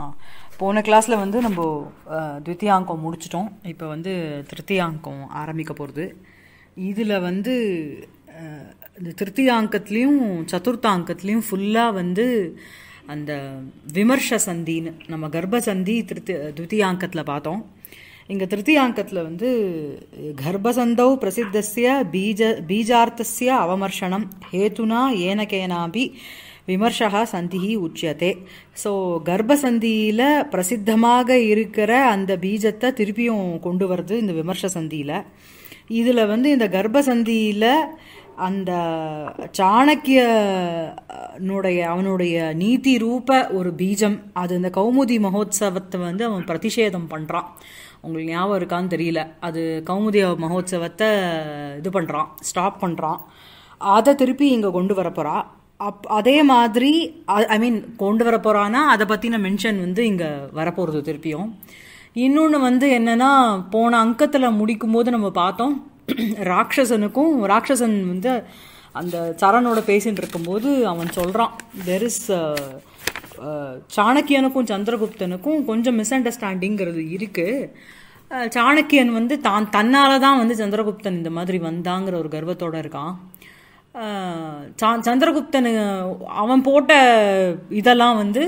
ஆ போன கிளாஸில் வந்து நம்ம துத்தியாங்கம் முடிச்சிட்டோம் இப்போ வந்து திருத்தியாங்கம் ஆரம்பிக்க போகிறது இதில் வந்து இந்த திருத்தியாங்கத்துலேயும் சதுர்த்தாங்கத்துலேயும் ஃபுல்லாக வந்து அந்த விமர்ச சந்தின்னு நம்ம கர்ப்ப சந்தி திருத்தி துத்தியாங்கத்தில் பார்த்தோம் இங்கே திருத்தியாங்கத்தில் வந்து கர்ப்பசந்தௌ பிரசித்தசிய பீஜ பீஜார்த்தசிய அவமர்ஷனம் ஹேத்துனா ஏனகேனாபி விமர்சகா சந்திஹி உச்சியதே ஸோ கர்ப்பசந்தியில் பிரசித்தமாக இருக்கிற அந்த பீஜத்தை திருப்பியும் கொண்டு வருது இந்த விமர்ச சந்தியில் இதில் வந்து இந்த கர்ப்பசந்தியில் அந்த சாணக்கியனுடைய அவனுடைய நீதி ரூப ஒரு பீஜம் அது இந்த கௌமுதி மகோத்சவத்தை வந்து அவன் பிரதிஷேதம் பண்ணுறான் உங்களுக்கு ஞாபகம் இருக்கான்னு தெரியல அது கௌமுதி மகோத்சவத்தை இது பண்ணுறான் ஸ்டாப் பண்ணுறான் அதை திருப்பி இங்கே கொண்டு வரப்போகிறான் அப் அதே மாதிரி ஐ மீன் கொண்டு வர போகிறான்னா அதை பற்றின மென்ஷன் வந்து இங்கே வரப்போகிறது திருப்பியும் இன்னொன்று வந்து என்னென்னா போன அங்கத்தில் முடிக்கும்போது நம்ம பார்த்தோம் ராட்சசனுக்கும் ராட்சசன் வந்து அந்த சரணோட பேசின்னு இருக்கும்போது அவன் சொல்கிறான் தெர் இஸ் சாணக்கியனுக்கும் சந்திரகுப்தனுக்கும் கொஞ்சம் மிஸ் அண்டர்ஸ்டாண்டிங்கிறது இருக்குது சாணக்கியன் வந்து தான் தன்னால் தான் வந்து சந்திரகுப்தன் இந்த மாதிரி வந்தாங்கிற ஒரு கர்வத்தோடு இருக்கான் சந்திரகுப்தனு அவன் போட்ட இதெல்லாம் வந்து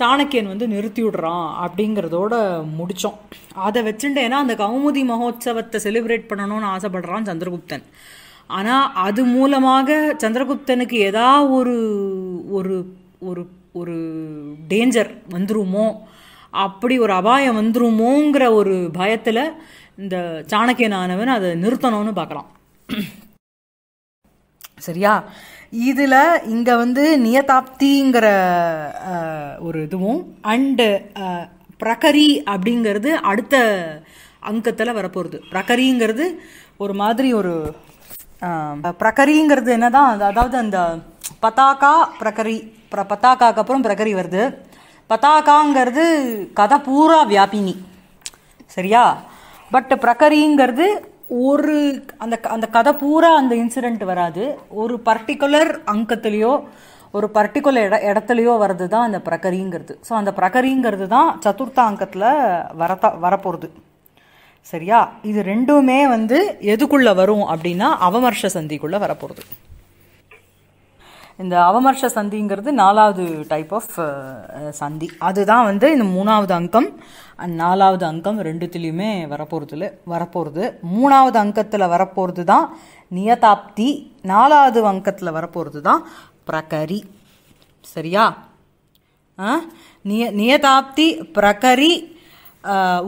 சாணக்கியன் வந்து நிறுத்தி விடுறான் அப்படிங்கிறதோட முடித்தோம் அதை வச்சுட்டு ஏன்னா அந்த கௌமுதி மகோத்சவத்தை செலிப்ரேட் பண்ணணும்னு ஆசைப்படுறான் சந்திரகுப்தன் ஆனால் அது மூலமாக சந்திரகுப்தனுக்கு ஏதா ஒரு ஒரு ஒரு ஒரு டேஞ்சர் வந்துருமோ அப்படி ஒரு அபாயம் வந்துருமோங்கிற ஒரு பயத்தில் இந்த சாணக்கியனானவன் அதை நிறுத்தணும்னு பார்க்கலாம் சரியா இதில் இங்கே வந்து நியதாப்திங்கிற ஒரு இதுவும் அண்டு பிரகரி அப்படிங்கிறது அடுத்த அங்கத்தில் வரப்போகிறது பிரகரிங்கிறது ஒரு மாதிரி ஒரு பிரகரிங்கிறது என்ன தான் அதாவது அந்த பதாக்கா பிரகரி பத்தாக்காக்கு அப்புறம் பிரகரி வருது பதாக்காங்கிறது கதை பூரா வியாபினி சரியா பட் பிரகரிங்கிறது ஒரு அந்த அந்த கதை பூரா அந்த இன்சிடெண்ட் வராது ஒரு பர்டிகுலர் அங்கத்துலேயோ ஒரு பர்டிகுலர் இட இடத்துலையோ வர்றது தான் அந்த பிரகரிங்கிறது ஸோ அந்த பிரகரிங்கிறது தான் சதுர்த்த அங்கத்தில் வரத்தா வரப்போகிறது சரியா இது ரெண்டுமே வந்து எதுக்குள்ளே வரும் அப்படின்னா அவமர்ஷ சந்திக்குள்ளே வரப்போகிறது இந்த அவமர்ஷ சந்திங்கிறது நாலாவது டைப் ஆஃப் சந்தி அதுதான் வந்து இந்த மூணாவது அங்கம் அண்ட் நாலாவது அங்கம் ரெண்டுத்துலேயுமே வரப்போகிறதுல வரப்போகிறது மூணாவது அங்கத்தில் வரப்போகிறது தான் நியதாப்தி நாலாவது அங்கத்தில் வரப்போகிறது தான் பிரகரி சரியா நிய நியதாப்தி பிரகரி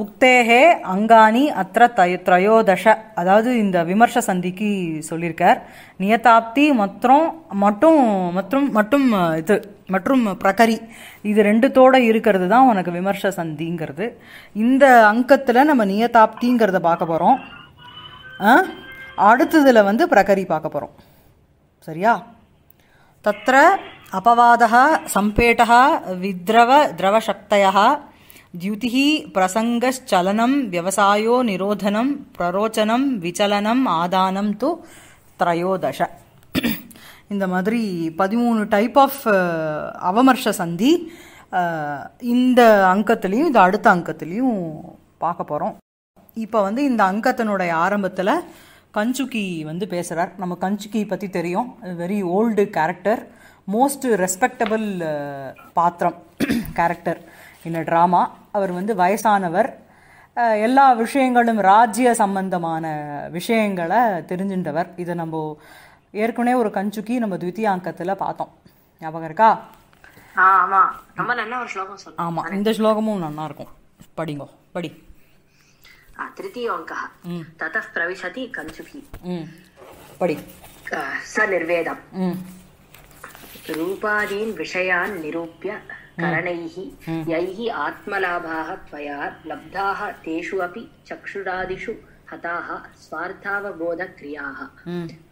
உக்தேஹே அங்கானி அத்திர தய த்ரயோதஷ அதாவது இந்த விமர்ச சந்திக்கு சொல்லியிருக்கார் நியதாப்தி மற்றும் மட்டும் மற்றும் மற்றும் இது மற்றும் பிரகரி இது ரெண்டுத்தோடு இருக்கிறது தான் உனக்கு விமர்ச சந்திங்கிறது இந்த அங்கத்தில் நம்ம நியதாப்திங்கிறத பார்க்க போகிறோம் அடுத்ததில் வந்து பிரகரி பார்க்க போகிறோம் சரியா தத்திர அபவாதா சம்பேட்டா வித்ரவ திரவசக்தயா द्युतिः प्रसङ्गश्चलनं व्यवसायो निरोधनं प्ररोचனம் விச்சலனம் ஆதானம் து த்ரயோதஷ இந்த மாதிரி பதிமூணு டைப் ஆஃப் அவமர்ஷ சந்தி இந்த அங்கத்துலேயும் இது அடுத்த அங்கத்துலேயும் பார்க்க போகிறோம் இப்போ வந்து இந்த அங்கத்தினுடைய ஆரம்பத்தில் கஞ்சுக்கி வந்து பேசுகிறார் நம்ம கஞ்சுக்கி பற்றி தெரியும் very old character most respectable பாத்திரம் கேரக்டர் இந்த ட்ராமா அவர் வந்து வயசானவர் எல்லா விஷயங்களும் ராஜ்ய சம்பந்தமான விஷயங்களை தெரிஞ்சின்றவர் இதை நம்ம ஏற்கனவே ஒரு கஞ்சுக்கி நம்ம அங்கத்தில் பார்த்தோம் ஞாபகம் இருக்கா ஆமா இந்த ஸ்லோகமும் நல்லா இருக்கும் படிங்கோ படி तृतीयोऽङ्कः கஞ்சுகி प्रविशति कञ्चुकी पडि स निर्वेदम् रूपादीन् विषयान् निरूप्य करणैः यैः आत्मलाभाः त्वया लब्धाः तेषु अपि चक्षुरादिषु हताः स्वार्थावबोधक्रियाः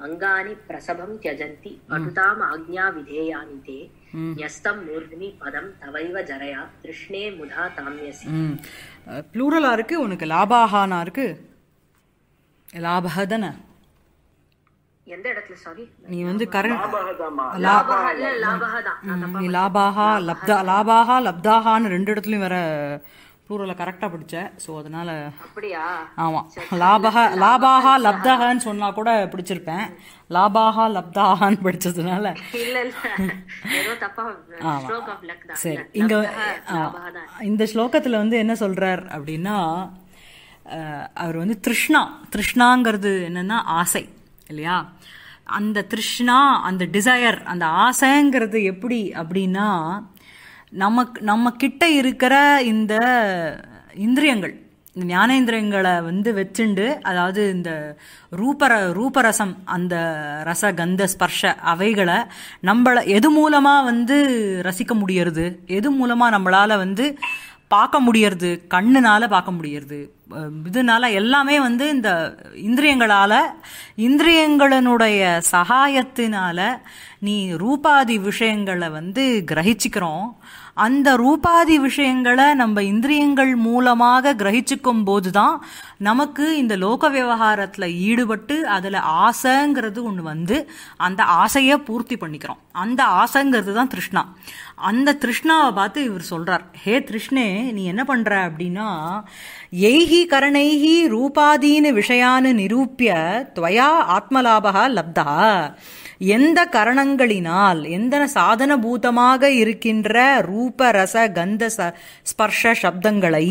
अङ्गानि प्रसभं त्यजन्ति पटुताम् आज्ञाविधेयानि ते न्यस्तं मूर्ध्नि पदं तवैव जरया तृष्णे मुधा ताम्यसि ப்ளூரலாக இருக்குது உனக்கு லாபாகானா இருக்குது லாபகதன எந்த இடத்துல சாரி நீ வந்து கரெக்ட் நீ லாபாகா லப்தா லாபாகா லப்தாகான்னு ரெண்டு இடத்துலயும் வேற ப்ளூரல கரெக்டா பிடிச்ச ஸோ அதனால அப்படியா ஆமா லாபஹா லாபாகா லப்தாகான்னு சொன்னா கூட பிடிச்சிருப்பேன் லாபாகா லப்தாகான்னு படிச்சதுனால சரி இங்க இந்த ஸ்லோகத்துல வந்து என்ன சொல்றார் அப்படின்னா அவர் வந்து திருஷ்ணா திருஷ்ணாங்கிறது என்னன்னா ஆசை இல்லையா அந்த திருஷ்ணா அந்த டிசையர் அந்த ஆசைங்கிறது எப்படி அப்படின்னா நமக்கு நம்ம கிட்ட இருக்கிற இந்த இந்திரியங்கள் இந்த ஞானேந்திரியங்களை வந்து வச்சுண்டு அதாவது இந்த ரூபர ரூபரசம் அந்த ரச கந்த ஸ்பர்ஷ அவைகளை நம்மளை எது மூலமாக வந்து ரசிக்க முடியறது எது மூலமாக நம்மளால் வந்து பார்க்க முடியறது கண்ணுனால பார்க்க முடியறது இதனால எல்லாமே வந்து இந்த இந்திரியங்களால் இந்திரியங்களினுடைய சகாயத்தினால நீ ரூபாதி விஷயங்களை வந்து கிரகிச்சிக்கிறோம் அந்த ரூபாதி விஷயங்களை நம்ம இந்திரியங்கள் மூலமாக கிரகிச்சுக்கும் போது தான் நமக்கு இந்த லோக விவகாரத்தில் ஈடுபட்டு அதில் ஆசைங்கிறது ஒன்று வந்து அந்த ஆசையை பூர்த்தி பண்ணிக்கிறோம் அந்த ஆசைங்கிறது தான் திருஷ்ணா அந்த திருஷ்ணாவை பார்த்து இவர் சொல்கிறார் ஹே திருஷ்ணே நீ என்ன பண்ணுற அப்படின்னா எய்கி ैः रूपादीन् विषयान् निरूप्य त्वया आत्मलाभः लब्धः எந்த கரணங்களினால் எந்த சாதன பூதமாக இருக்கின்ற ரூப ரச கந்த ச ஸ்பர்ஷ சப்தங்களை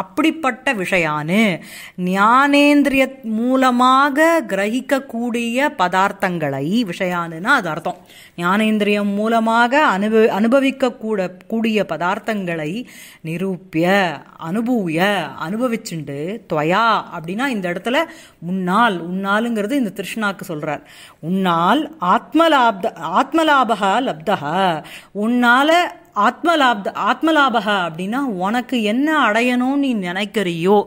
அப்படிப்பட்ட விஷயானு ஞானேந்திரிய மூலமாக கிரகிக்கக்கூடிய பதார்த்தங்களை விஷயானுன்னா அது அர்த்தம் ஞானேந்திரியம் மூலமாக அனுபவி கூட கூடிய பதார்த்தங்களை நிரூப்பிய அனுபூய அனுபவிச்சுண்டு துவயா அப்படின்னா இந்த இடத்துல முன்னால் உன்னாலுங்கிறது இந்த திருஷ்ணாக்கு சொல்றார் உன்னால் ஆத்மலாப்த ஆத்மலாபா லப்தா உன்னால் ஆத்மலாப்த ஆத்மலாபகா அப்படின்னா உனக்கு என்ன அடையணும்னு நீ நினைக்கிறியோ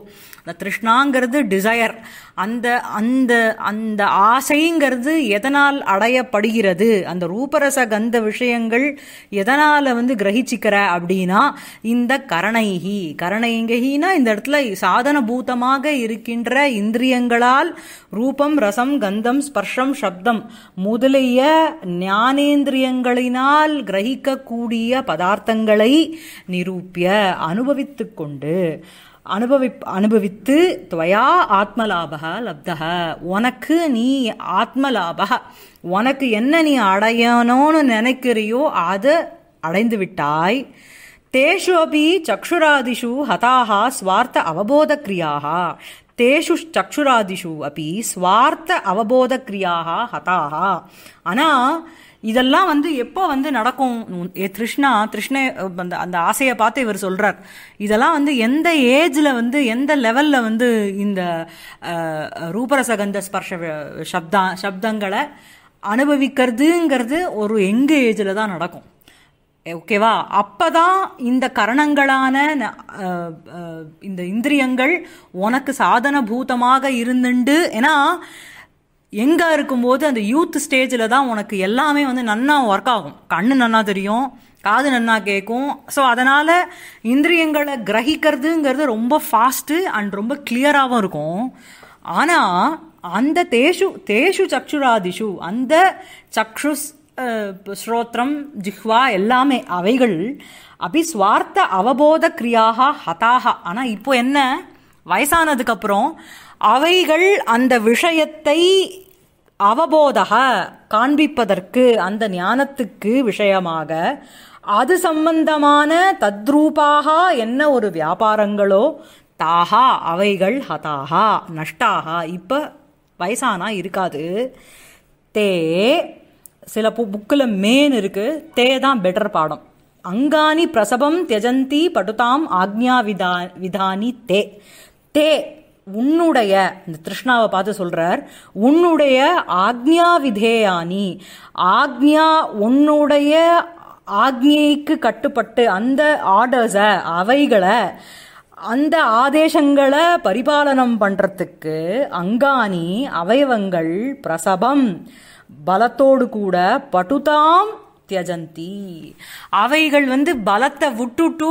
இந்த திருஷ்ணாங்கிறது டிசையர் அந்த அந்த அந்த ஆசைங்கிறது எதனால் அடையப்படுகிறது அந்த ரூபரச கந்த விஷயங்கள் எதனால் வந்து கிரகிச்சிக்கிற அப்படின்னா இந்த கரணைகி கரணைங்கினா இந்த இடத்துல சாதன பூதமாக இருக்கின்ற இந்திரியங்களால் ரூபம் ரசம் கந்தம் ஸ்பர்ஷம் சப்தம் முதலிய ஞானேந்திரியங்களினால் கிரகிக்கக்கூடிய பதார்த்தங்களை நிரூபிய அனுபவித்து கொண்டு அனுபவி அனுபவித்து துவயா ஆத்மலாபக லப்தக உனக்கு நீ ஆத்மலாபக உனக்கு என்ன நீ அடையணும்னு நினைக்கிறியோ அதை அடைந்து விட்டாய் தேஷோபி சக்ஷுராதிஷு ஹதாகா ஸ்வார்த்த அவபோத கிரியாக தேஷு சக்ஷுராதிஷு அப்பி ஸ்வார்த்த அவபோத கிரியாக ஹதாகா ஆனால் இதெல்லாம் வந்து எப்போ வந்து நடக்கும் ஏ திருஷ்ணா திருஷ்ண அந்த அந்த ஆசையை பார்த்து இவர் சொல்கிறார் இதெல்லாம் வந்து எந்த ஏஜில் வந்து எந்த லெவலில் வந்து இந்த ரூபரசகந்த ஸ்பர்ஷ சப்தா சப்தங்களை அனுபவிக்கிறதுங்கிறது ஒரு எங்கள் ஏஜில் தான் நடக்கும் ஓகேவா அப்போ தான் இந்த கரணங்களான இந்த இந்திரியங்கள் உனக்கு சாதன பூதமாக இருந்துண்டு ஏன்னா எங்கே இருக்கும்போது அந்த யூத் ஸ்டேஜில் தான் உனக்கு எல்லாமே வந்து நன்னா ஒர்க் ஆகும் கண்ணு நன்னா தெரியும் காது நன்னா கேட்கும் ஸோ அதனால் இந்திரியங்களை கிரகிக்கிறதுங்கிறது ரொம்ப ஃபாஸ்ட்டு அண்ட் ரொம்ப கிளியராகவும் இருக்கும் ஆனால் அந்த தேஷு தேஷு சக்ஷுராதிஷு அந்த சக்ஷு ஸ்ரோத்ரம் ஜிஹ்வா எல்லாமே அவைகள் அப்படி சுவார்த்த அவபோத கிரியாக ஹதாக ஆனால் இப்போ என்ன வயசானதுக்கப்புறம் அவைகள் அந்த விஷயத்தை அவபோதக காண்பிப்பதற்கு அந்த ஞானத்துக்கு விஷயமாக அது சம்பந்தமான தத்ரூபாக என்ன ஒரு வியாபாரங்களோ தாகா அவைகள் ஹதாகா நஷ்டாகா இப்போ வயசானா இருக்காது தே சில புக்கில் மேன் இருக்குது தே தான் பெட்டர் பாடம் அங்கானி பிரசபம் தியஜந்தி படுதாம் ஆக்ஞா விதா விதானி தே தே உன்னுடைய இந்த திருஷ்ணாவை பார்த்து சொல்கிறார் உன்னுடைய ஆக்ஞா விதேயானி ஆக்ஞா உன்னுடைய ஆக்ஞைக்கு கட்டுப்பட்டு அந்த ஆர்டர்ஸை அவைகளை அந்த ஆதேசங்களை பரிபாலனம் பண்ணுறதுக்கு அங்காணி அவயவங்கள் பிரசபம் பலத்தோடு கூட பட்டுதாம் தியஜந்தி அவைகள் வந்து பலத்தை விட்டுட்டு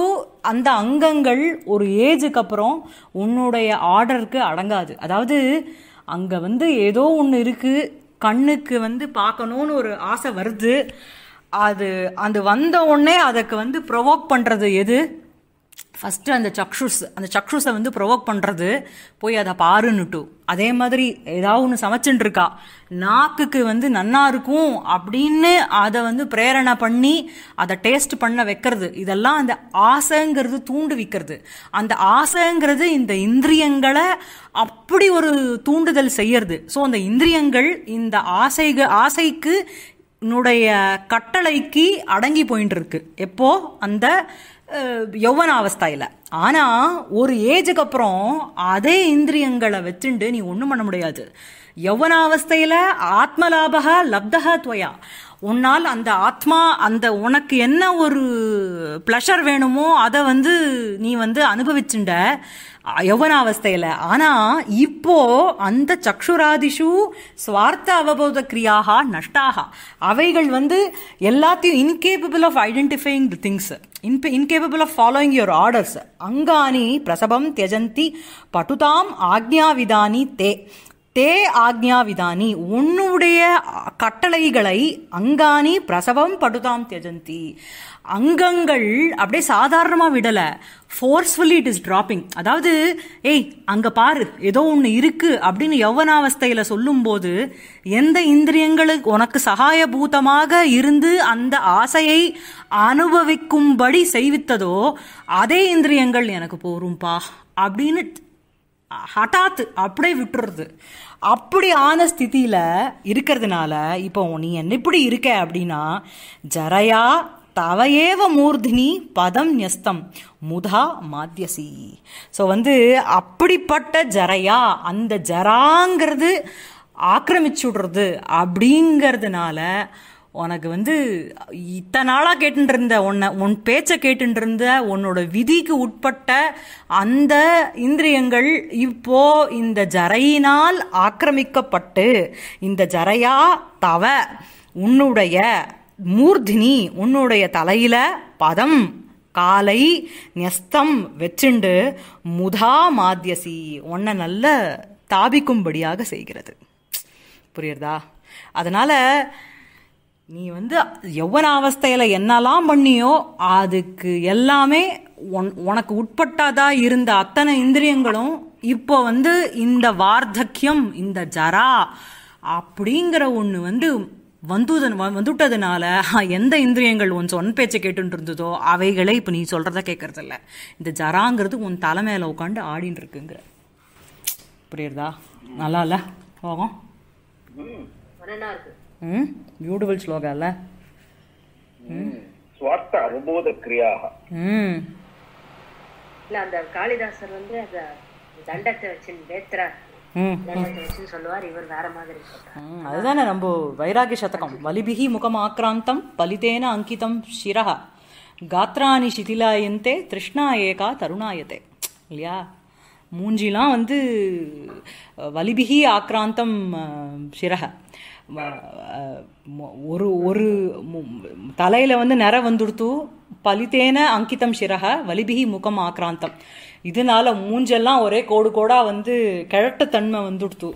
அந்த அங்கங்கள் ஒரு ஏஜுக்கு அப்புறம் உன்னுடைய ஆர்டருக்கு அடங்காது அதாவது அங்கே வந்து ஏதோ ஒன்று இருக்குது கண்ணுக்கு வந்து பார்க்கணும்னு ஒரு ஆசை வருது அது அது வந்த உடனே அதுக்கு வந்து ப்ரொவோக் பண்ணுறது எது ஃபஸ்ட்டு அந்த சக்ஷுஸ் அந்த சக்ஷுஸை வந்து ப்ரொவோக் பண்ணுறது போய் அதை பாருன்னுட்டு அதே மாதிரி ஏதாவது ஒன்று சமைச்சுட்டு இருக்கா நாக்குக்கு வந்து நன்னா இருக்கும் அப்படின்னு அதை வந்து பிரேரணை பண்ணி அதை டேஸ்ட் பண்ண வைக்கிறது இதெல்லாம் அந்த ஆசைங்கிறது தூண்டு விற்கிறது அந்த ஆசைங்கிறது இந்த இந்திரியங்களை அப்படி ஒரு தூண்டுதல் செய்யறது ஸோ அந்த இந்திரியங்கள் இந்த ஆசைக ஆசைக்கு என்னுடைய கட்டளைக்கு அடங்கி போயின்ட்டு இருக்கு எப்போ அந்த யௌவனாவஸ்தையில் ஆனால் ஒரு ஏஜுக்கு அப்புறம் அதே இந்திரியங்களை வச்சுண்டு நீ ஒன்றும் பண்ண முடியாது யௌவனாவஸ்தையில் ஆத்மலாபக லப்தக துவயா உன்னால் அந்த ஆத்மா அந்த உனக்கு என்ன ஒரு ப்ளஷர் வேணுமோ அதை வந்து நீ வந்து அனுபவிச்சுண்ட யவனாவஸ்தையில் ஆனால் இப்போ அந்த சக்ஷுராதிஷு சுவார்த்த அவபோத கிரியாக நஷ்டாக அவைகள் வந்து எல்லாத்தையும் incapable of identifying the things in incapable of following your orders அங்கானி பிரசபம் தியஜந்தி பட்டுதாம் ஆக்ஞாவிதானி தே தே ஆக்ஞாவிதானி உன்னுடைய கட்டளைகளை அங்கானி பிரசவம் படுதாம் தியஜந்தி அங்கங்கள் அப்படியே சாதாரணமாக விடலை ஃபோர்ஸ்ஃபுல்லி இட் இஸ் ட்ராப்பிங் அதாவது ஏய் அங்கே பாரு ஏதோ ஒன்று இருக்குது அப்படின்னு யௌவனாவஸ்தையில் சொல்லும்போது எந்த இந்திரியங்களுக்கு உனக்கு பூதமாக இருந்து அந்த ஆசையை அனுபவிக்கும்படி செய்வித்ததோ அதே இந்திரியங்கள் எனக்கு போரும்பா அப்படின்னு ஹட்டாத்து அப்படியே விட்டுறது அப்படி ஆன ஸ்திதியில் இருக்கிறதுனால இப்போ நீ என்ன இப்படி இருக்க அப்படின்னா ஜரையா தவையேவ மூர்தினி பதம் நியஸ்தம் முதா மாத்தியசி ஸோ வந்து அப்படிப்பட்ட ஜரையா அந்த ஜராங்கிறது ஆக்கிரமிச்சுடுறது அப்படிங்கிறதுனால உனக்கு வந்து இத்தனை நாளாக கேட்டுருந்த உன்னை உன் பேச்சை கேட்டுருந்த உன்னோட விதிக்கு உட்பட்ட அந்த இந்திரியங்கள் இப்போ இந்த ஜரையினால் ஆக்கிரமிக்கப்பட்டு இந்த ஜரையா தவ உன்னுடைய மூர்தினி உன்னுடைய தலையில பதம் காலை நெஸ்தம் வச்சுண்டு முதா மாத்தியசி உன்னை நல்ல தாபிக்கும்படியாக செய்கிறது புரியுறதா அதனால நீ வந்து எவ்வளோ அவஸ்தையில் என்னெல்லாம் பண்ணியோ அதுக்கு எல்லாமே உனக்கு உட்பட்டாதா இருந்த அத்தனை இந்திரியங்களும் இப்போ வந்து இந்த வார்த்தக்கியம் இந்த ஜரா அப்படிங்கிற ஒன்று வந்து வந்துதன் வந்துட்டதுனால எந்த இந்திரியங்கள் உன் சொன் பேச்சை கேட்டு இருந்ததோ அவைகளை இப்போ நீ சொல்கிறத கேட்கறது இல்லை இந்த ஜராங்கிறது உன் மேலே உட்காந்து ஆடின் இருக்குங்கிற புரியுறதா நல்லா இல்லை போகும் ಹ್ಮ್ ಬ್ಯೂಟಿಫುಲ್ ಶ್ಲೋಕ ಅಲ್ಲ ಸ್ವಾರ್ಥ ಅವಬೋಧ இல்ல அந்த காளிதாசர் வந்து அந்த தண்டத்தை வச்சு வேத்திர அதுதானே நம்ம வைராகி சதகம் வலிபிகி முகம் ஆக்ராந்தம் பலிதேன அங்கிதம் சிரஹ காத்ராணி சிதிலாயந்தே திருஷ்ணா ஏகா தருணாயத்தே இல்லையா மூஞ்சிலாம் வந்து வலிபிகி ஆக்ராந்தம் சிரஹ ஒரு ஒரு தலையில் வந்து நிற வந்துடுத்து பலித்தேன அங்கிதம் சிரக வலிபிகி முகம் ஆக்ராந்தம் இதனால மூஞ்செல்லாம் ஒரே கோடு கோடாக வந்து கிழட்ட தன்மை வந்துடுத்து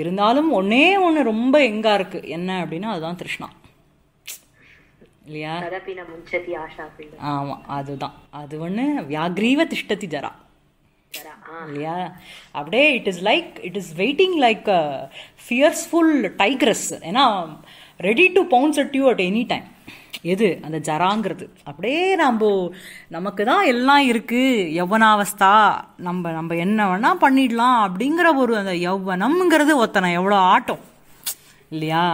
இருந்தாலும் ஒன்னே ஒன்று ரொம்ப எங்கா இருக்கு என்ன அப்படின்னா அதுதான் திருஷ்ணா இல்லையா ஆமாம் அதுதான் அது ஒன்று வியாக்ரீவ திஷ்டதி ஜரா இல்லையா அப்படியே it is like it is waiting like a fierceful tigress ஏன்னா ready to pounce at you at any time எது அந்த ஜராங்கிறது அப்படியே நம்ம நமக்கு தான் எல்லாம் இருக்குது யவனாவஸ்தா நம்ம நம்ம என்ன வேணால் பண்ணிடலாம் அப்படிங்கிற ஒரு அந்த யவனம்ங்கிறது ஒத்தனை எவ்வளோ ஆட்டம் இல்லையா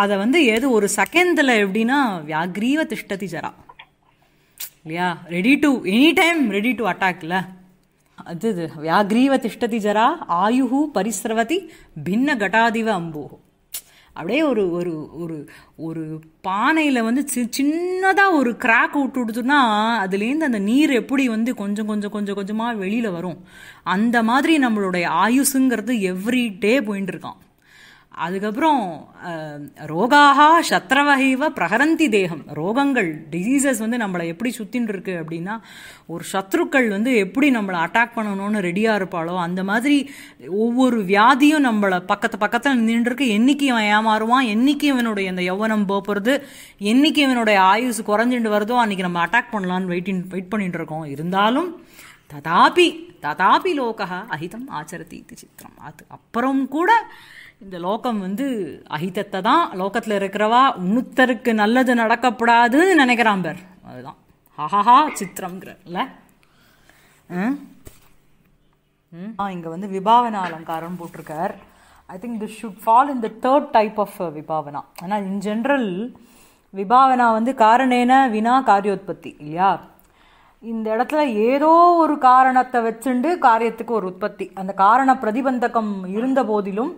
அதை வந்து எது ஒரு செகண்டில் எப்படின்னா வியாகிரீவ திஷ்டதி ஜரா இல்லையா ready to any time ready to attack இல்லை அது வியாகிரீவ திஷ்டதி ஜரா ஆயுஹு பரிசிரவதி பின்ன கட்டாதிவ அம்புகு அப்படியே ஒரு ஒரு ஒரு ஒரு பானையில் வந்து சி சின்னதாக ஒரு கிராக் விட்டு விடுத்துன்னா அதுலேருந்து அந்த நீர் எப்படி வந்து கொஞ்சம் கொஞ்சம் கொஞ்சம் கொஞ்சமாக வெளியில் வரும் அந்த மாதிரி நம்மளுடைய ஆயுசுங்கிறது எவ்ரி டே போயின்ட்டு இருக்கான் அதுக்கப்புறம் ரோகாகா சத்ரவகைவ பிரகரந்தி தேகம் ரோகங்கள் டிசீசஸ் வந்து நம்மளை எப்படி சுத்தின்னு இருக்கு அப்படின்னா ஒரு சத்ருக்கள் வந்து எப்படி நம்மளை அட்டாக் பண்ணணும்னு ரெடியாக இருப்பாளோ அந்த மாதிரி ஒவ்வொரு வியாதியும் நம்மளை பக்கத்து பக்கத்தில் நின்றுருக்கு என்னைக்கு இவன் ஏமாறுவான் என்றைக்கு இவனுடைய அந்த யௌவனம் போகிறது என்றைக்கு இவனுடைய ஆயுஸ் குறைஞ்சிட்டு வருதோ அன்னைக்கு நம்ம அட்டாக் பண்ணலான்னு வெயிட்டிங் வெயிட் பண்ணிட்டு இருக்கோம் இருந்தாலும் ததாபி ததாபி லோகா அஹிதம் ஆச்சரதி இது சித்திரம் அது அப்புறம் கூட இந்த லோகம் வந்து அஹிதத்தை தான் லோகத்தில் இருக்கிறவா உன்னுத்தருக்கு நல்லது நடக்கப்படாதுன்னு நினைக்கிறான் பேர் அதுதான் ஹஹஹா சித்திரங்கிறல்ல இங்கே வந்து விபாவன அலங்காரம் போட்டிருக்கார் I think this should fall in the third type of விபாவனா ஆனால் இன் ஜென்ரல் விபாவனா வந்து காரணேன வினா காரியோத்பத்தி இல்லையா இந்த இடத்துல ஏதோ ஒரு காரணத்தை வச்சுண்டு காரியத்துக்கு ஒரு உற்பத்தி அந்த காரண பிரதிபந்தகம் இருந்த போதிலும்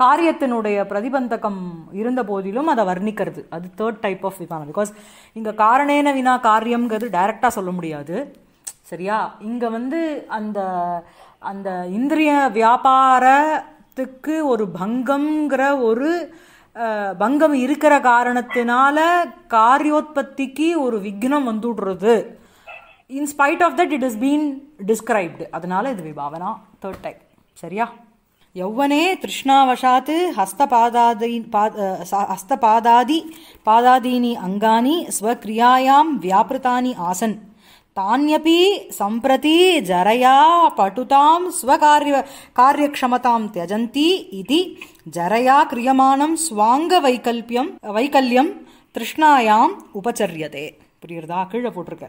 காரியத்தினுடைய பிரதிபந்தகம் இருந்த போதிலும் அதை வர்ணிக்கிறது அது தேர்ட் டைப் ஆஃப் விபானம் பிகாஸ் இங்கே காரணேன வினா காரியம்ங்கிறது டைரெக்டாக சொல்ல முடியாது சரியா இங்கே வந்து அந்த அந்த இந்திரிய வியாபாரத்துக்கு ஒரு பங்கம்ங்கிற ஒரு பங்கம் இருக்கிற காரணத்தினால காரியோத்பத்திக்கு ஒரு விக்னம் வந்துடுறது in spite of that it is been described அதனால இது விபாவனா தேர்ட் டைப் சரியா யௌவனே திருஷ்ணாவசாத்து ஹஸ்தபாதாதி ஹஸ்தபாதாதி பாதாதீனி அங்கானி ஸ்வக்ரியாயாம் வியாபிருத்தானி ஆசன் தானியபி சம்பிரதி ஜரையா பட்டுதாம் ஸ்வகாரிய காரியக்ஷமதாம் தியஜந்தி இது ஜரையா கிரியமானம் ஸ்வாங்க வைக்கல்பியம் வைகல்யம் திருஷ்ணாயாம் உபச்சரியதே புரியுறதா கீழே போட்டிருக்க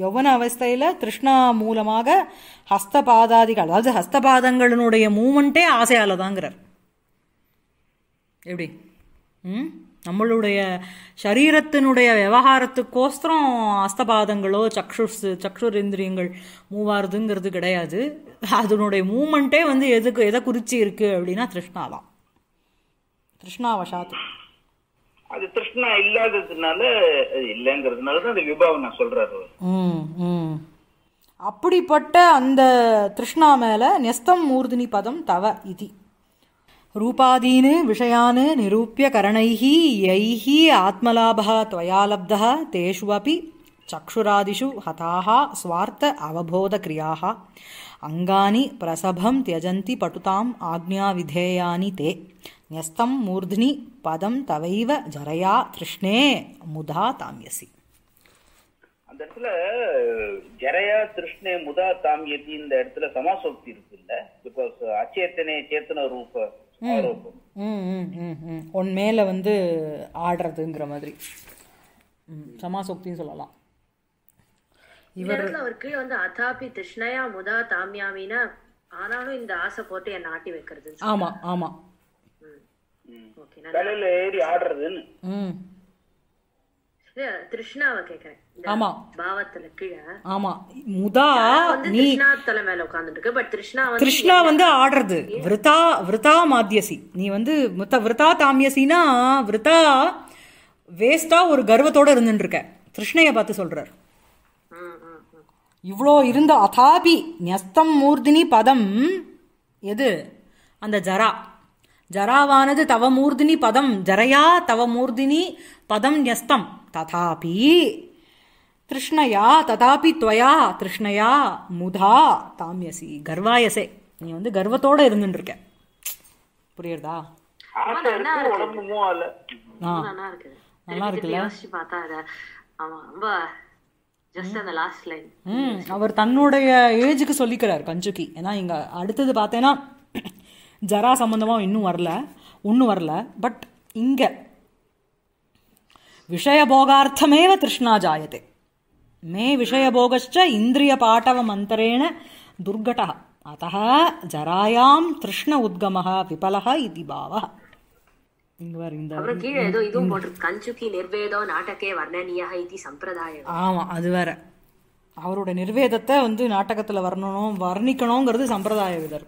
யௌவன அவஸ்தையில் திருஷ்ணா மூலமாக ஹஸ்தபாதாதிகள் அதாவது ஹஸ்தபாதங்களினுடைய மூமெண்ட்டே ஆசையால் தாங்கிறார் எப்படி ம் நம்மளுடைய சரீரத்தினுடைய விவகாரத்துக்கோசரம் அஸ்தபாதங்களோ சக்ஷுஸ் சக்ஷுரேந்திரியங்கள் மூவாருதுங்கிறது கிடையாது அதனுடைய மூமெண்ட்டே வந்து எதுக்கு எதை குறித்து இருக்குது அப்படின்னா திருஷ்ணா தான் திருஷ்ணாவசாத்து அது கிருஷ்ணா இல்லாததுனால இல்லைங்கிறதுனால தான் அந்த விபாவம் நான் சொல்றாரு அப்படிப்பட்ட அந்த திருஷ்ணா மேல நெஸ்தம் மூர்தினி பதம் தவ இது ரூபாதீனு விஷயானு நிரூபிய கரணைஹி யைஹி ஆத்மலாபா துவயாலப்தா தேஷு சக்ஷுராதிஷு அப்பி चक्षुरादिषु அவபோத கிரியாக अवबोधक्रियाः பிரசபம் தியஜந்தி பட்டுதாம் पटुताम् விதேயானி தே न्यस्तं மூர்தினி பதம் தவைவ ஜரையா திருஷ்ணே முதா தாமியசி அந்த இடத்துல ஜரயா திருஷ்ணே முதா தாமியதி இந்த இடத்துல சமாசோக்தி இருக்குல்ல பிகாஸ் uh, அச்சேத்தனே சேத்தன ரூப உன் மேல வந்து ஆடுறதுங்கிற மாதிரி சமாசோக்தின்னு சொல்லலாம் இவர் அவர் கீழே வந்து அதாபி திருஷ்ணயா முதா தாமியாமினா ஆனாலும் இந்த ஆசை போட்டு என்ன ஆட்டி வைக்கிறது ஆமா ஆமா ஆமா ஆமா முதா நீ தலை மேல உட்கார்ந்துட்டு வந்து ஆடுறது விருதா விருதா நீ வந்து விருதா ஒரு கர்வத்தோட இருந்துட்டு இருக்க பார்த்து சொல்றார் இவ்வளோ இருந்த அதாபி நியஸ்தம் மூர்தினி பதம் எது அந்த ஜரா ஜராவானது தவமூர்தினி பதம் ஜரையா தவமூர்தினி பதம் நியஸ்தம் ததாபி திருஷ்ணயா ததாபி துவயா திருஷ்ணயா முதா தாமியசி கர்வாயசே நீ வந்து கர்வத்தோட இருந்துட்டு இருக்க புரியுறதா நல்லா அவர் தன்னுடைய ஏஜுக்கு சொல்லிக்கிறார் கஞ்சுக்கு ஏன்னா இங்க அடுத்தது பார்த்தேன்னா ஜரா சம்மந்தமாக இன்னும் வரல ஒன்றும் வரல பட் இங்கே விஷயபோகார்த்தமேவ திருஷ்ணா ஜாயத்தே மே விஷயபோகச்ச இந்திரிய பாட்டவ மந்தரேண துர்கட அத்த ஜராயாம் திருஷ்ண உத்கம விபலா இது பாவ அவருடைய நிர்வேதத்தை வந்து நாட்டகத்துல வர்ணணும் வர்ணிக்கணுங்கிறது சம்பிரதாய விதர்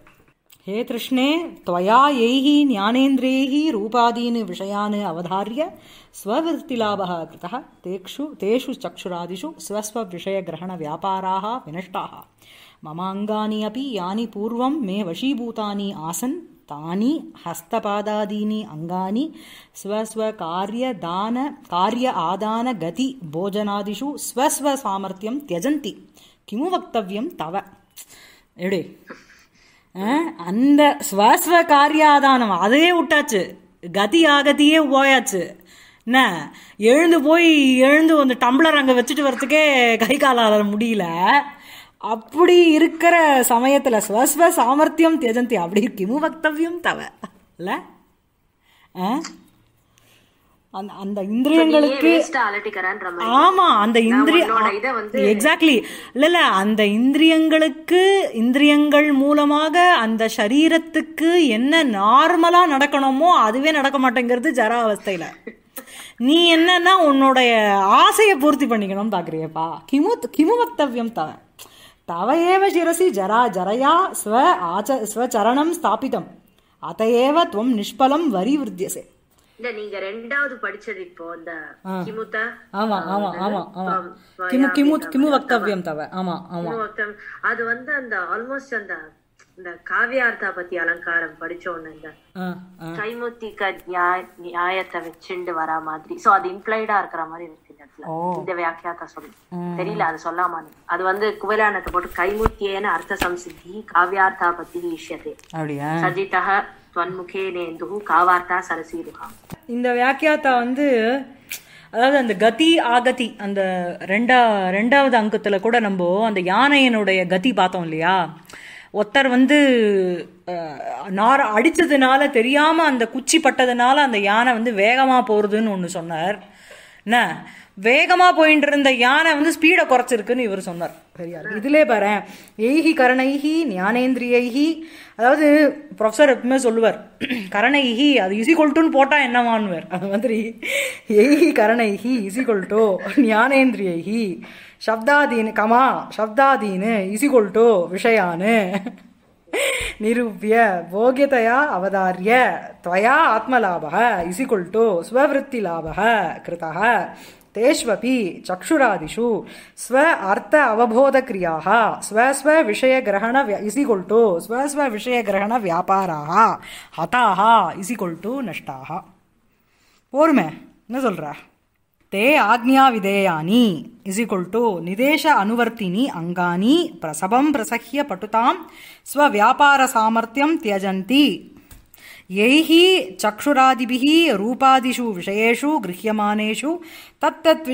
हे कृष्णे त्वया यैः ज्ञानेन्द्रियैः रूपादीन् विषयान् अवधार्य स्ववृत्तिलाभः कृतः तेक्षु तेषु चक्षुरादिषु स्वस्वविषयग्रहणव्यापाराः विनष्टाः मम अङ्गानि अपि यानि पूर्वं मे वशीभूतानि आसन् तानि हस्तपादादीनि अङ्गानि स्वस्वकार्यदान कार्य आदानगतिभोजनादिषु स्वस्वसामर्थ्यं त्यजन्ति किमु वक्तव्यं तव அந்த ஸ்வஸ்வ காரியாதானம் அதையே விட்டாச்சு கதி ஆகதியே போயாச்சு என்ன எழுந்து போய் எழுந்து அந்த டம்ளர் அங்கே வச்சுட்டு வர்றதுக்கே கை காலால முடியல அப்படி இருக்கிற சமயத்தில் ஸ்வஸ்வ சாமர்த்தியம் தியஜந்தி அப்படி கிமு வக்தவியம் தவ இல்லை ஆ அந்த அந்த இந்திரியங்களுக்கு ஆமா அந்த இந்திரிய எக்ஸாக்ட்லி இல்ல இல்ல அந்த இந்திரியங்களுக்கு இந்திரியங்கள் மூலமாக அந்த சரீரத்துக்கு என்ன நார்மலா நடக்கணுமோ அதுவே நடக்க மாட்டேங்கிறது ஜரா அவஸ்தையில நீ என்னன்னா உன்னுடைய ஆசையை பூர்த்தி பண்ணிக்கணும் பாக்குறியப்பா கிமு கிமுவக்தவியம் தவ தவையேவ சிரசி ஜரா ஜரயா ஸ்வ ஆச்ச ஸ்வச்சரணம் ஸ்தாபிதம் அத்தையேவ துவம் நிஷ்பலம் வரி விருத்தியசே இல்ல நீங்க ரெண்டாவது படிச்சது இப்போ அந்த கிமுத ஆமா ஆமா ஆமா ஆமா கிமு கிமு கிமு வக்தவ்யம் தவ ஆமா ஆமா அது வந்து அந்த ஆல்மோஸ்ட் அந்த இந்த காவியார்த்தா பத்தி அலங்காரம் படிச்சோன்னு இந்த கைமுத்திக நியாயத்தை வச்சுண்டு வரா மாதிரி சோ அது இம்ப்ளைடா இருக்கிற மாதிரி இருக்கு இந்த இடத்துல இந்த வியாக்கியாத்தா சொல்லு தெரியல அது சொல்லாமா அது வந்து குவலானத்தை போட்டு கைமுத்தியேன அர்த்த சம்சித்தி காவியார்த்தா பத்தி விஷயத்தை சஜிதா துவன்முகேனேந்துகு காவார்த்தா சரசீருகா இந்த வியாக்கியாத்தா வந்து அதாவது அந்த கதி ஆகதி அந்த ரெண்டா ரெண்டாவது அங்கத்தில் கூட நம்ம அந்த யானையனுடைய கதி பார்த்தோம் இல்லையா ஒருத்தர் வந்து நார அடித்ததுனால தெரியாமல் அந்த குச்சி பட்டதுனால அந்த யானை வந்து வேகமாக போகிறதுன்னு ஒன்று சொன்னார் என்ன வேகமாக போயிட்டு இருந்த யானை வந்து ஸ்பீடை குறைச்சிருக்குன்னு இவர் சொன்னார் பெரியார் இதிலே பாரு எய்ஹி கரணைஹி ஞானேந்திரியைஹி அதாவது ப்ரொஃபஸர் எப்பவுமே சொல்லுவார் கரணைஹி அது இசி கொல்ட்டுன்னு போட்டால் என்னவான்வர் அது மாதிரி எய்ஹி கரணைஹி இசி கொல்ட்டோ ஞானேந்திரியைஹி சப்தாதீனு கமா சப்தாதீனு இசி கொல்ட்டோ விஷயானு நிரூபிய போகியதையா அவதாரிய துவயா ஆத்மலாபக இசிகுல் டு லாபக கிருதக तेष्वपि चक्षुरादिषु स्व अर्थ अवबोधक्रियाः स्व स्व विषयग्रहण इसिकोल् टु स्व स्व विषयग्रहणव्यापाराः हताः इसिकोल् टु नष्टाः पूर्मे न सुल्रा ते आज्ञाविधेयानि इसिकोल् टु निदेश अनुवर्तिनि अङ्गानि प्रसभं प्रसह्य पटुतां स्वव्यापारसामर्थ्यं त्यजन्ति यैः चक्षुरादिभिः रूपादिषु विषयेषु गृह्यमानेषु तत्तत्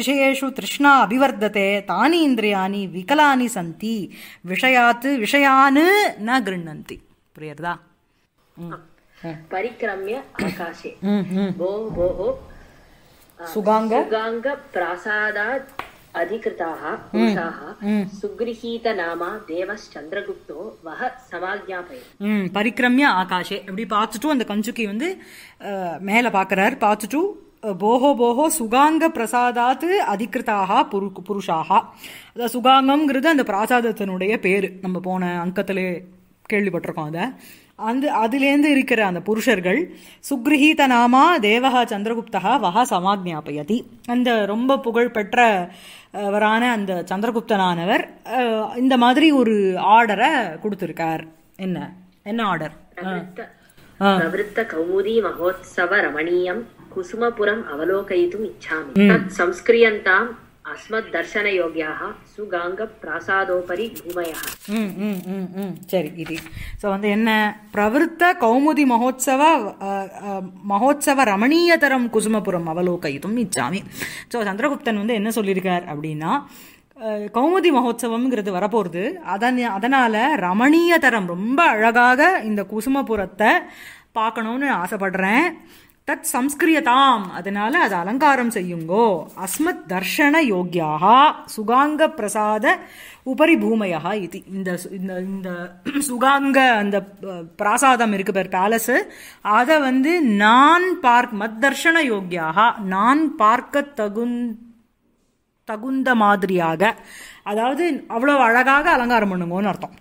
तृष्णा अभिवर्धते तानि इन्द्रियाणि विकलानि सन्ति विषयात् विषयान् न गृह्णन्ति प्रियद्रम्यकाशे अधिकृताः पुरुषाः सुगृहीतनामा देवश्चन्द्रगुप्तो वः समाज्ञापयति परिक्रम्य ஆகாஷே அப்படி பார்த்துட்டும் அந்த கஞ்சுக்கி வந்து மேலே பார்க்குறார் பார்த்துட்டும் போஹோ போஹோ சுகாங்க பிரசாதாத் அதிகிருத்தாக புரு புருஷாக அதாவது சுகாங்கம்ங்கிறது அந்த பிரசாதத்தினுடைய பேர் நம்ம போன அங்கத்திலே கேள்விப்பட்டிருக்கோம் அதை அந்த அதுலேருந்து இருக்கிற அந்த புருஷர்கள் சுக்ரஹீத நாமா தேவகா சந்திரகுப்தகா வகா சமாஜாபயதி அந்த ரொம்ப புகழ்பெற்றவரான அந்த சந்திரகுப்தனானவர் இந்த மாதிரி ஒரு ஆர்டரை கொடுத்துருக்கார் என்ன என்ன ஆர்டர் பிரவருத்த கௌரி மகோத்சவ ரமணீயம் குசுமபுரம் அவலோகயிதும் இச்சாமி சம்ஸ்கிரியந்தாம் அஸ்மத் தர்ஷன அஸ்மத்தர்சனயோகியாக சுகாங்க பிராசாதோபரி ம் சரி இது ஸோ வந்து என்ன பிரவருத்த கௌமுதி மகோத்சவ மகோத்சவ ரமணீயதரம் குசுமபுரம் அவலோகயிதும் இச்சாமி ஸோ சந்திரகுப்தன் வந்து என்ன சொல்லியிருக்கார் அப்படின்னா கௌமுதி மகோத்சவம்ங்கிறது வரப்போகிறது அதன் அதனால் ரமணீயதரம் ரொம்ப அழகாக இந்த குசுமபுரத்தை பார்க்கணுன்னு ஆசைப்படுறேன் தத் சம்ஸ்கிரியதாம் அதனால அது அலங்காரம் செய்யுங்கோ அஸ்மத் தர்ஷன யோக்கியாக சுகாங்க பிரசாத உபரி பூமையா இது இந்த இந்த சுகாங்க அந்த பிராசாதம் இருக்கு பேர் பேலஸ் அதை வந்து நான் பார்க் மத் தர்ஷன யோக்கியாக நான் பார்க்க தகுந் தகுந்த மாதிரியாக அதாவது அவ்வளோ அழகாக அலங்காரம் பண்ணுங்கோன்னு அர்த்தம்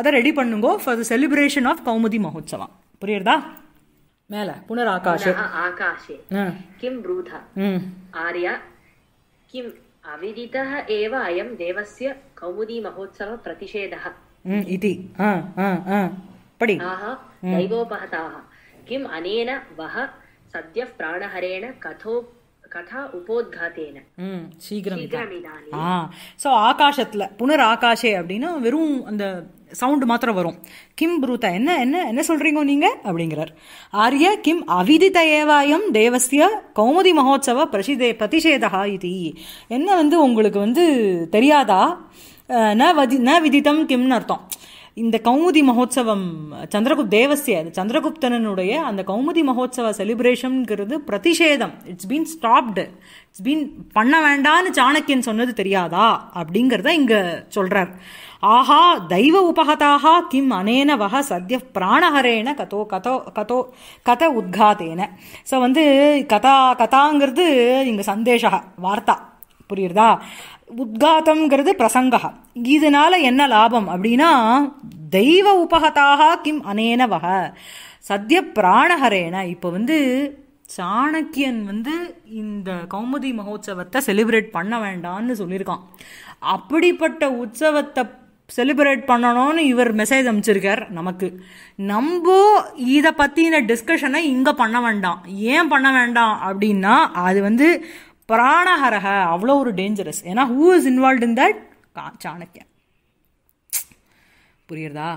அதை ரெடி பண்ணுங்கோ for the celebration of Kaumudi Mahotsavam புரியுறதா मेला पुनराकाशे आकाशे किमवृथा आर्य किमविदितः एव अयम् देवस्य कौउदी महोत्सवप्रतिषेधः इति आ आ पडी ह ह दैवपाता किम अनेन वः सद्य प्राणहरेण कथो கதா சீக்கிரம் ஆ ஸோ ஆகாசத்தில் புனர் ஆகாஷே அப்படின்னா வெறும் அந்த சவுண்ட் மாத்திரம் வரும் கிம் புரூதா என்ன என்ன என்ன சொல்றீங்க நீங்க அப்படிங்கிறார் ஆரிய கிம் அவிதித ஏவாயம் தேவஸ்திய கௌமுதி மகோத்சவ பிரசிதே பிரதிஷேதா இது என்ன வந்து உங்களுக்கு வந்து தெரியாதா ந விதி ந விதித்தம் கிம்னு அர்த்தம் இந்த கௌமுதி மகோத்சவம் சந்திரகுப்த தேவசிய சந்திரகுப்தனனுடைய அந்த கௌமுதி மகோத்சவ செலிப்ரேஷனுங்கிறது பிரதிஷேதம் it's been stopped it's been பண்ண வேண்டாம்னு சாணக்கியன் சொன்னது தெரியாதா அப்படிங்கிறத இங்கே சொல்கிறார் ஆஹா தெய்வ உபகதாக கிம் அனேன வக சத்ய பிராணஹரேன கதோ கதோ கதோ கத உத்காதேன ஸோ வந்து கதா கதாங்கிறது இங்கே சந்தேஷா வார்த்தா புரியுறதா உத்காத்தங்கிறது பிரசங்கா இதனால என்ன லாபம் அப்படின்னா தெய்வ உபகதாக கிம் அனேனவக சத்திய பிராணஹரேன இப்போ வந்து சாணக்கியன் வந்து இந்த கௌமுதி மகோத்சவத்தை செலிப்ரேட் பண்ண வேண்டாம்னு சொல்லியிருக்கான் அப்படிப்பட்ட உற்சவத்தை செலிப்ரேட் பண்ணணும்னு இவர் மெசேஜ் அமைச்சிருக்கார் நமக்கு நம்ம இதை பற்றின டிஸ்கஷனை இங்கே பண்ண வேண்டாம் ஏன் பண்ண வேண்டாம் அப்படின்னா அது வந்து பிராணஹரக அவ்வளோ ஒரு டேஞ்சரஸ் ஏன்னா who is involve in that கா சாணக்கியன் புரியுறதா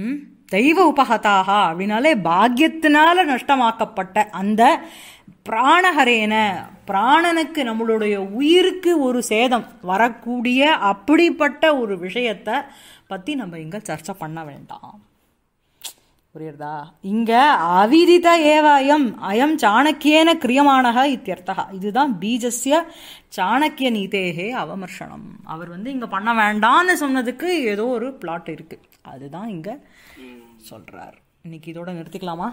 ம் தெய்வ உபகதாக அப்படின்னாலே பாக்கியத்தினால நஷ்டமாக்கப்பட்ட அந்த பிராணஹரேன பிராணனுக்கு நம்மளுடைய உயிருக்கு ஒரு சேதம் வரக்கூடிய அப்படிப்பட்ட ஒரு விஷயத்தை பற்றி நம்ம இங்கே சர்ச்சை பண்ண வேண்டாம் புரியுறதா இங்க அவிதித ஏவ அயம் அயம் சாணக்கியேன கிரியமானக இத்தியர்த்தா இதுதான் பீஜஸ்ய சாணக்கிய நீதேகே அவமர்ஷனம் அவர் வந்து இங்க பண்ண வேண்டாம்னு சொன்னதுக்கு ஏதோ ஒரு பிளாட் இருக்கு அதுதான் இங்க சொல்றார் இன்னைக்கு இதோட நிறுத்திக்கலாமா